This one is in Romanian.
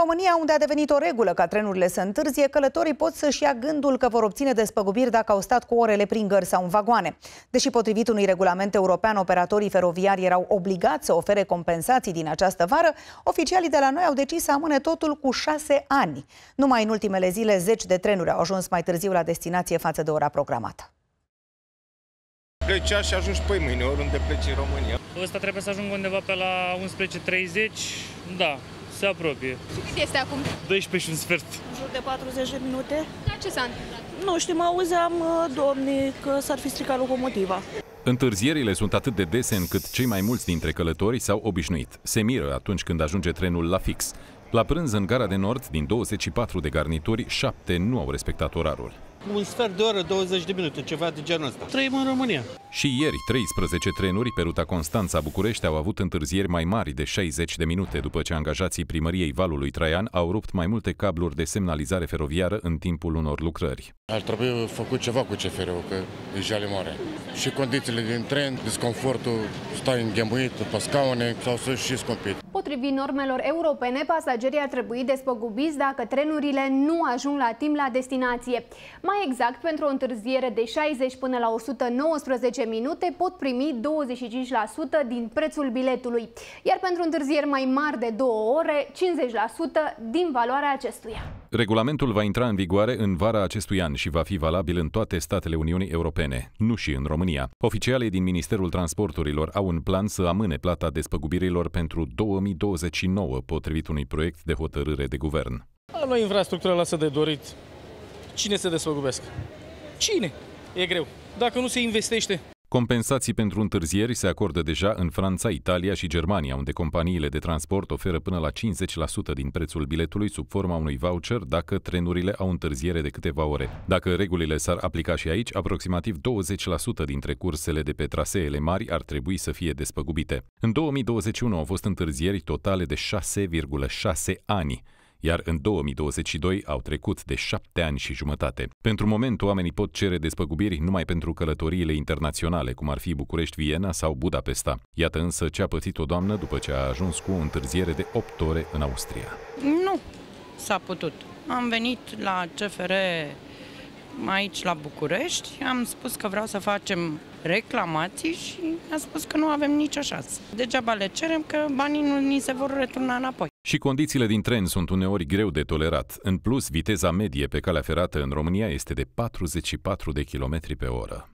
România, unde a devenit o regulă ca trenurile să întârzie, călătorii pot să-și ia gândul că vor obține despăgubiri dacă au stat cu orele prin gări sau în vagoane. Deși potrivit unui regulament european, operatorii feroviari erau obligați să ofere compensații din această vară, oficialii de la noi au decis să amâne totul cu șase ani. Numai în ultimele zile, zeci de trenuri au ajuns mai târziu la destinație față de ora programată pleci și ajungi păi mâine, oriunde pleci în România. Ăsta trebuie să ajung undeva pe la 11.30, da, se apropie. Și cât este acum? 12 și un sfert. În jur de 40 de minute. Dar ce s-a întâmplat? Nu știu, mă auzeam, uh, domne, că s-ar fi stricat locomotiva. Întârzierile sunt atât de dese încât cei mai mulți dintre călători s-au obișnuit. Se miră atunci când ajunge trenul la fix. La prânz, în gara de nord, din 24 de garnituri, 7 nu au respectat orarul un sfert de oră, 20 de minute, ceva de genul ăsta. Trăim în România. Și ieri, 13 trenuri pe ruta Constanța-București au avut întârzieri mai mari de 60 de minute după ce angajații primăriei Valului Traian au rupt mai multe cabluri de semnalizare feroviară în timpul unor lucrări. Ar trebui făcut ceva cu CFR-ul, că e jale mare. Și condițiile din tren, disconfortul, stai înghemuit pe scaune sau să și scumpit. Potrivit normelor europene, pasagerii ar trebui despăgubiți dacă trenurile nu ajung la timp la destinație. Mai exact, pentru o întârziere de 60 până la 119 minute pot primi 25% din prețul biletului, iar pentru întârzieri mai mari de 2 ore, 50% din valoarea acestuia. Regulamentul va intra în vigoare în vara acestui an și va fi valabil în toate statele Uniunii Europene, nu și în România. Oficialii din Ministerul Transporturilor au un plan să amâne plata despăgubirilor pentru 2029, potrivit unui proiect de hotărâre de guvern. Noi infrastructura lasă de dorit. Cine se despăgubesc? Cine? E greu. Dacă nu se investește. Compensații pentru întârzieri se acordă deja în Franța, Italia și Germania, unde companiile de transport oferă până la 50% din prețul biletului sub forma unui voucher dacă trenurile au întârziere de câteva ore. Dacă regulile s-ar aplica și aici, aproximativ 20% dintre cursele de pe traseele mari ar trebui să fie despăgubite. În 2021 au fost întârzieri totale de 6,6 ani iar în 2022 au trecut de șapte ani și jumătate. Pentru moment, oamenii pot cere despăgubiri numai pentru călătoriile internaționale, cum ar fi București-Viena sau Budapesta. Iată însă ce a pățit o doamnă după ce a ajuns cu o întârziere de 8 ore în Austria. Nu s-a putut. Am venit la CFR aici la București, am spus că vreau să facem reclamații și a spus că nu avem nicio șansă. Degeaba le cerem că banii nu ni se vor returna înapoi. Și condițiile din tren sunt uneori greu de tolerat. În plus, viteza medie pe calea ferată în România este de 44 de km pe oră.